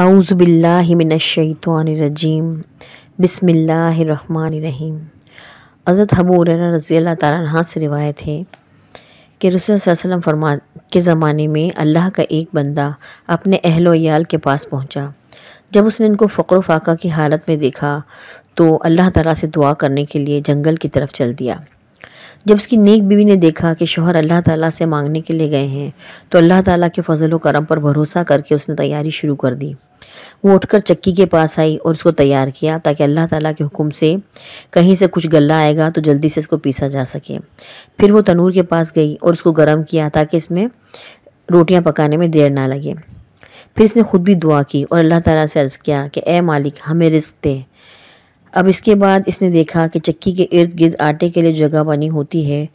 आउज़बिल्लिमिनशैतरजीम बसमीम अज़रत हबूर रज़ी अल्लाह तह से रिवायत है कि रसोल फरमा के ज़माने में अल्लाह का एक बंदा अपने अहल वयाल के पास पहुँचा जब उसने इनको फ़क्र फाका की हालत में देखा तो अल्लाह तला से दुआ करने के लिए जंगल की तरफ चल दिया जब उसकी नेक बीवी ने देखा कि शोहर अल्लाह ताला से मांगने के लिए गए हैं तो अल्लाह ताला के फजल करम पर भरोसा करके उसने तैयारी शुरू कर दी वो उठकर चक्की के पास आई और उसको तैयार किया ताकि अल्लाह ताला के हुक्म से कहीं से कुछ गला आएगा तो जल्दी से इसको पीसा जा सके फिर वो तनूर के पास गई और उसको गर्म किया ताकि इसमें रोटियाँ पकाने में देर ना लगे फिर इसने खुद भी दुआ की और अल्लाह ताला से अर्ज़ किया कि ए मालिक हमें रिस्क दें अब इसके बाद इसने देखा कि चक्की के इर्द गिर्द आटे के लिए जगह बनी होती है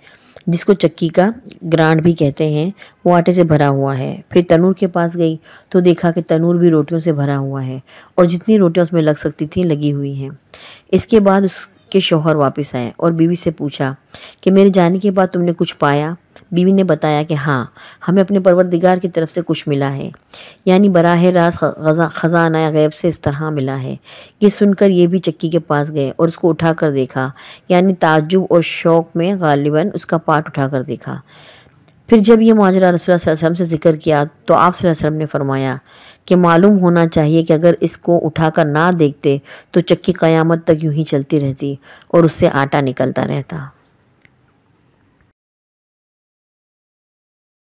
जिसको चक्की का ग्रांड भी कहते हैं वो आटे से भरा हुआ है फिर तनूर के पास गई तो देखा कि तनूर भी रोटियों से भरा हुआ है और जितनी रोटियां उसमें लग सकती थी लगी हुई हैं इसके बाद उसके शोहर वापस आए और बीवी से पूछा कि मेरे जाने के बाद तुमने कुछ पाया बीवी ने बताया कि हाँ हमें अपने परवरदिगार की तरफ से कुछ मिला है यानी बराह रास ख़जाना गैब से इस तरह मिला है कि सुनकर ये भी चक्की के पास गए और उसको उठा कर देखा यानी ताजुब और शौक में गालिबा उसका पार्ट उठा कर देखा फिर जब यह माजरा रसोल वसम से जिक्र किया तो आप वसम ने फरमाया कि मालूम होना चाहिए कि अगर इसको उठाकर ना देखते तो चक्की क़यामत तक यूं ही चलती रहती और उससे आटा निकलता रहता